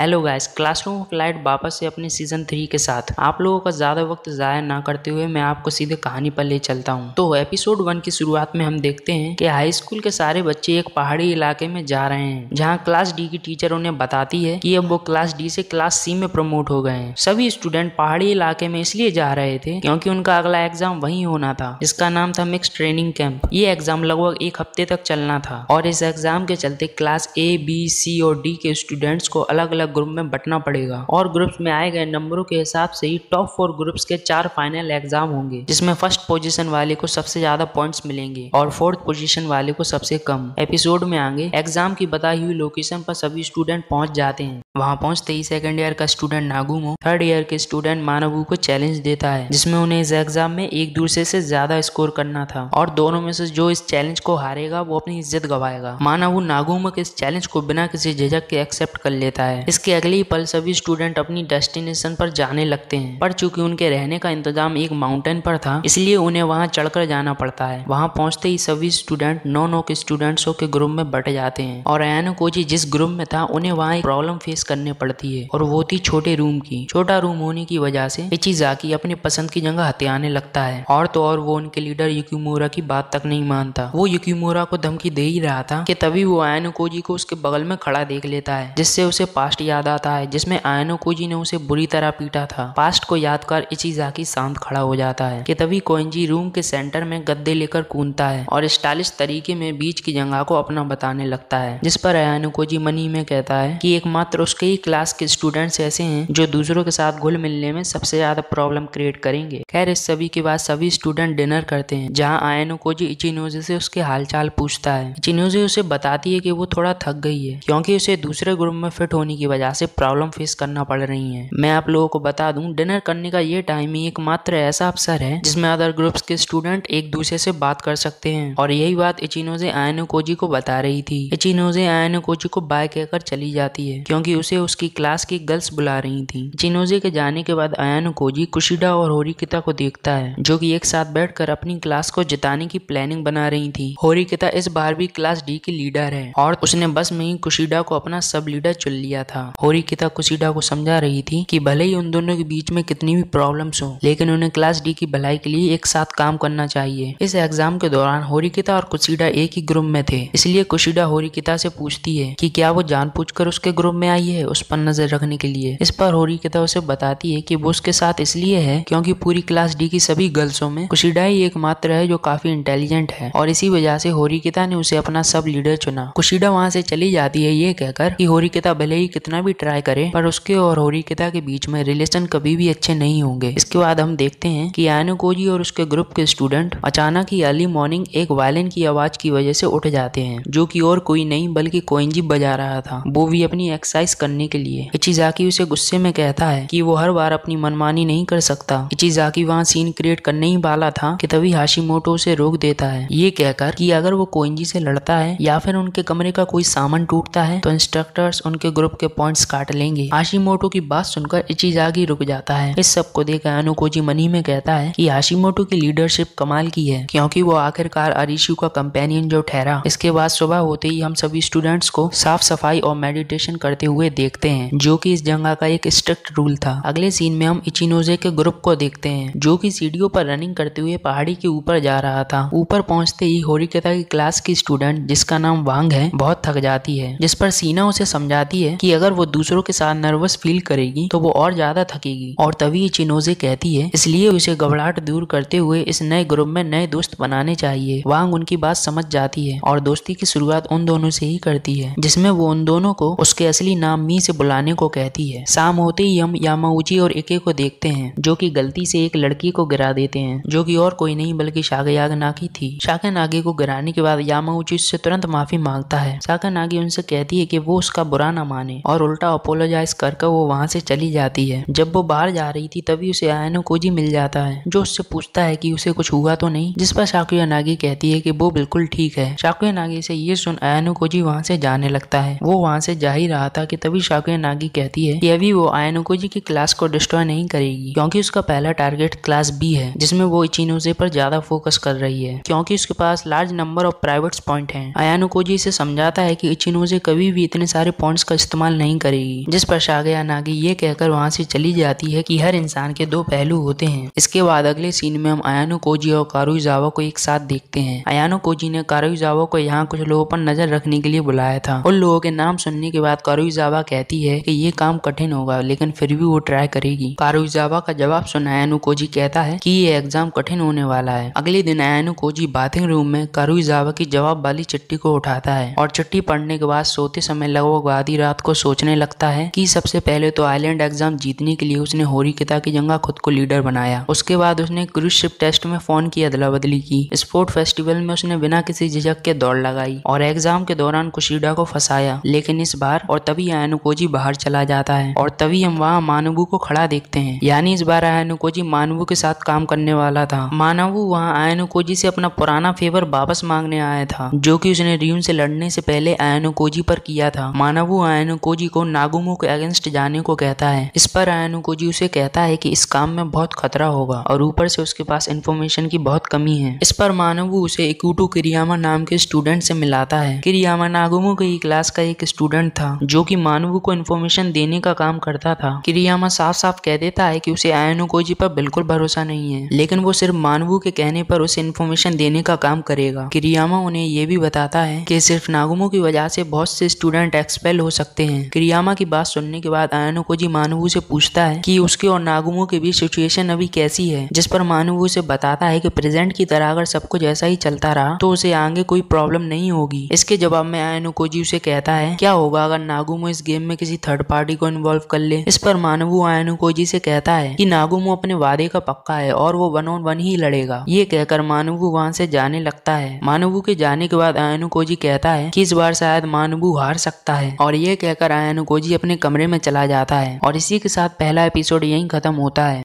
hello guys classroom of light वापस से अपने सीजन थ्री के साथ आप लोगों का ज्यादा वक्त जाया ना करते हुए मैं आपको सीधे कहानी पर ले चलता हूँ तो एपिसोड वन की शुरुआत में हम देखते हैं कि हाई स्कूल के सारे बच्चे एक पहाड़ी इलाके में जा रहे हैं जहाँ क्लास डी की टीचर उन्हें बताती है की अब वो क्लास डी से क्लास सी में प्रमोट हो गए हैं सभी स्टूडेंट पहाड़ी इलाके में इसलिए जा रहे थे क्योंकि उनका अगला एग्जाम वही होना था जिसका नाम था मिक्स ट्रेनिंग कैंप ये एग्जाम लगभग एक हफ्ते तक चलना था और इस एग्जाम के चलते क्लास ए बी सी और डी के स्टूडेंट्स को अलग अलग अलग ग्रुप में बटना पड़ेगा और ग्रुप्स में आए गए नंबरों के हिसाब से ही टॉप फोर ग्रुप्स के चार फाइनल एग्जाम होंगे जिसमें फर्स्ट पोजीशन वाले को सबसे ज्यादा पॉइंट्स मिलेंगे और फोर्थ पोजीशन वाले को सबसे कम एपिसोड में आगे एग्जाम की बताई हुई लोकेशन पर सभी स्टूडेंट पहुंच जाते हैं वहां पहुंचते ही सेकेंड ईयर का स्टूडेंट नागुमो थर्ड ईयर के स्टूडेंट मानवू को चैलेंज देता है जिसमें उन्हें इस एग्जाम में एक दूसरे से ज्यादा स्कोर करना था और दोनों में से जो इस चैलेंज को हारेगा वो अपनी इज्जत गवाएगा मानवू नागुमो के इस चैलेंज को बिना किसी झिझक के एक्सेप्ट कर लेता है इसके अगले ही पल सभी स्टूडेंट अपनी डेस्टिनेशन पर जाने लगते हैं पर चूंकि उनके रहने का इंतजाम एक माउंटेन पर था इसलिए उन्हें वहां चढ़कर जाना पड़ता है वहां पहुंचते ही सभी स्टूडेंट नौ नौ के स्टूडेंट्सों के ग्रुप में बट जाते हैं और एनो कोची जिस ग्रुप में था उन्हें वहां एक प्रॉब्लम फेस करने पड़ती है और वो थी छोटे रूम की छोटा रूम होने की वजह से इचिजाकी अपने पसंद की जगह हथियाने लगता है और तो और वो उनके लीडर युकीमोरा की बात तक नहीं मानता वो युकीमोरा को धमकी दे ही रहा था कि तभी वो आयनोकोजी को उसके बगल में खड़ा देख लेता है जिससे उसे पास्ट याद आता है जिसमे आयनोकोजी ने उसे बुरी तरह पीटा था पास्ट को याद कर इचिजाकी शांत खड़ा हो जाता है कि तभी कोइंजी रूम के सेंटर में गद्दे लेकर कूदता है और स्टाइलिश तरीके में बीच की जगह को अपना बताने लगता है जिस पर अयानुकोजी मनी में कहता है कि एकमात्र उस कई क्लास के स्टूडेंट्स ऐसे हैं जो दूसरों के साथ घुल मिलने में सबसे ज्यादा प्रॉब्लम क्रिएट करेंगे खैर इस सभी के बाद सभी स्टूडेंट डिनर करते हैं जहाँ आयनो को जी इचिनोजे से उसके हालचाल पूछता है इचिनोजे उसे बताती है कि वो थोड़ा थक गई है क्योंकि उसे दूसरे ग्रुप में फिट होने की वजह से प्रॉब्लम फेस करना पड़ रही है मैं आप लोगों को बता दूं डिनर करने का ये टाइम ही एकमात्र ऐसा अवसर है जिसमें अदर ग्रुप्स के स्टूडेंट एक दूसरे से बात कर सकते हैं और यही बात इचिनोजे आयनो कोजी को बता रही थी इचिनोजे आयनो कोजी को बाय कहकर चली जाती है क्योंकि उसे उसकी क्लास की गर्ल्स बुला रही थी चिनोजे के जाने के बाद आयानो कोजी कुशिडा और होरिकिता को देखता है जो कि एक साथ बैठकर अपनी क्लास को जिताने की प्लानिंग बना रही थी होरिकिता इस बार भी क्लास डी की लीडर है और उसने बस में ही कुशिडा को अपना सब लीडर चुन लिया था होरिकिता कुशिडा को समझा रही थी कि भले ही उन दोनों के बीच में कितनी भी प्रॉब्लम्स हो लेकिन उन्हें क्लास डी की भलाई के लिए एक साथ काम करना चाहिए इस एग्जाम के दौरान होरिकिता और कुशिडा एक ही ग्रुप में थे इसलिए कुशिडा होरिकिता से पूछती है की क्या वो जान उसके ग्रुप में आई ली है उस पर नजर रखने के लिए इस पर होरी किता उसे बताती है कि वो उसके साथ इसलिए है क्योंकि पूरी क्लास डी की सभी गर्ल्सों में कुशिडाई एकमात्र है जो काफी इंटेलिजेंट है और इसी वजह से किता ने उसे अपना सब लीडर चुना कुशीडा वहाँ से चली जाती है ये कहकर कि किता भले ही कितना भी ट्राई करे पर उसके और किता के बीच में रिलेशन कभी भी अच्छे नहीं होंगे इसके बाद हम देखते हैं कि यानुकोजी और उसके ग्रुप के स्टूडेंट अचानक ही अर्ली मॉर्निंग एक वायलिन की आवाज की वजह से उठ जाते हैं जो की और कोई नहीं बल्कि कोइंजी बजा रहा था वो भी अपनी एक्सरसाइज करने के लिए इचिजाकी उसे गुस्से में कहता है कि वो हर बार अपनी मनमानी नहीं कर सकता इचिजाकी वहाँ सीन क्रिएट करने ही वाला था कि तभी हाशी उसे रोक देता है ये कहकर कि अगर वो कोइंजी से लड़ता है या फिर उनके कमरे का कोई सामान टूटता है तो इंस्ट्रक्टर्स उनके ग्रुप के पॉइंट्स काट लेंगे हाशी की बात सुनकर इचिजाकी रुक जाता है इस सब को देखकर अनुकोजी मनी में कहता है कि हाशी की लीडरशिप कमाल की है क्योंकि वो आखिरकार अरिशु का कंपेनियन जो ठहरा इसके बाद सुबह होते ही हम सभी स्टूडेंट्स को साफ सफाई और मेडिटेशन करते हुए हुए देखते हैं जो कि इस जंगा का एक स्ट्रिक्ट रूल था अगले सीन में हम इचिनोजे के ग्रुप को देखते हैं जो कि सीढ़ियों पर रनिंग करते हुए पहाड़ी के ऊपर जा रहा था ऊपर पहुंचते ही होरिकता की क्लास की स्टूडेंट जिसका नाम वांग है बहुत थक जाती है जिस पर सीना उसे समझाती है की अगर वो दूसरों के साथ नर्वस फील करेगी तो वो और ज्यादा थकेगी और तभी इचिनोजे कहती है इसलिए उसे घबराहट दूर करते हुए इस नए ग्रुप में नए दोस्त बनाने चाहिए वांग उनकी बात समझ जाती है और दोस्ती की शुरुआत उन दोनों से ही करती है जिसमें वो उन दोनों को उसके असली नाम यामी से बुलाने को कहती है शाम होते ही हम यामाउची और एके को देखते हैं जो कि गलती से एक लड़की को गिरा देते हैं जो कि और कोई नहीं बल्कि याग नागी थी शाका नागे को गिराने के बाद यामाउची उससे तुरंत माफी मांगता है शाका नागी उनसे कहती है की वो उसका बुरा ना माने और उल्टा अपोलोजाइज कर वो वहाँ से चली जाती है जब वो बाहर जा रही थी तभी उसे आयनो कोजी मिल जाता है जो उससे पूछता है की उसे कुछ हुआ तो नहीं जिस पर शाकुया नागी कहती है की वो बिल्कुल ठीक है शाकुया नागी से ये सुन आयनो कोजी वहाँ से जाने लगता है वो वहाँ से जा ही रहा था कि तभी शाकुया नागी कहती है कि अभी वो आयनोको जी की क्लास को डिस्ट्रॉय नहीं करेगी क्योंकि उसका पहला टारगेट क्लास बी है जिसमें वो इचिनोजे पर ज्यादा फोकस कर रही है क्योंकि उसके पास large number of private point है आयानोकोजी इसे समझाता है की इचिनोजे कभी भी इतने सारे पॉइंट का इस्तेमाल नहीं करेगी जिस पर शागया नागी ये कहकर वहाँ से चली जाती है की हर इंसान के दो पहलू होते हैं इसके बाद अगले सीन में हम आयानो कोजी और कारुजावा को एक साथ देखते हैं आयानो कोजी ने कारुजावा को यहाँ कुछ लोगों पर नजर रखने के लिए बुलाया था उन लोगों के नाम सुनने के बाद कारुजावा जावा कहती है कि ये काम कठिन होगा लेकिन फिर भी वो ट्राई करेगी कारुजावा का जवाब सुन आयानु कोजी कहता है कि ये एग्जाम कठिन होने वाला है अगले दिन आयानु कोजी बाथिंग रूम में कारुजावा की जवाब वाली चिट्ठी को उठाता है और चिट्ठी पढ़ने के बाद सोते समय लगभग आधी रात को सोचने लगता है की सबसे पहले तो आईलैंड एग्जाम जीतने के लिए उसने किता की जंगा खुद को लीडर बनाया उसके बाद उसने क्रूज शिप टेस्ट में फोन की अदला बदली की स्पोर्ट फेस्टिवल में उसने बिना किसी झिझक के दौड़ लगाई और एग्जाम के दौरान कुशीडा को फंसाया लेकिन इस बार और तभी आयन अयानुकोजी बाहर चला जाता है और तभी हम वहाँ मानवू को खड़ा देखते हैं यानी इस बार आयनुकोजी मानवू के साथ काम करने वाला था मानवू वहाँ अयानुकोजी से अपना पुराना फेवर वापस मांगने आया था जो कि उसने रियून से लड़ने से पहले अयानुकोजी पर किया था मानवू अयानुकोजी को नागुमो के अगेंस्ट जाने को कहता है इस पर आयनुकोजी उसे कहता है की इस काम में बहुत खतरा होगा और ऊपर से उसके पास इन्फॉर्मेशन की बहुत कमी है इस पर मानवू उसे इकूटू क्रियामा नाम के स्टूडेंट से मिलाता है किरियामा नागुमो की क्लास का एक स्टूडेंट था जो की मानवू को इन्फॉर्मेशन देने का काम करता था क्रियामा साफ साफ कह देता है कि उसे आयनोकोजी पर बिल्कुल भरोसा नहीं है लेकिन वो सिर्फ मानवू के कहने पर उसे इन्फॉर्मेशन देने का काम करेगा क्रियामा उन्हें ये भी बताता है कि सिर्फ नागुमो की वजह से बहुत से स्टूडेंट एक्सपेल हो सकते हैं क्रियामा की बात सुनने के बाद आयनोकोजी कोजी मानवू से पूछता है की उसके और नागुमो के बीच सिचुएशन अभी कैसी है जिस पर मानवू उसे बताता है की प्रेजेंट की तरह अगर सब कुछ ऐसा ही चलता रहा तो उसे आगे कोई प्रॉब्लम नहीं होगी इसके जवाब में आयनोकोजी उसे कहता है क्या होगा अगर नागुमो इस इस गेम में किसी थर्ड पार्टी को इन्वॉल्व कर ले इस पर मानवू आयनुकोजी से कहता है कि नागुमो अपने वादे का पक्का है और वो वन ऑन वन ही लड़ेगा ये कहकर मानवू वहाँ से जाने लगता है मानवू के जाने के बाद आयनुकोजी कहता है कि इस बार शायद मानवू हार सकता है और ये कहकर आयनुकोजी अपने कमरे में चला जाता है और इसी के साथ पहला एपिसोड यही खत्म होता है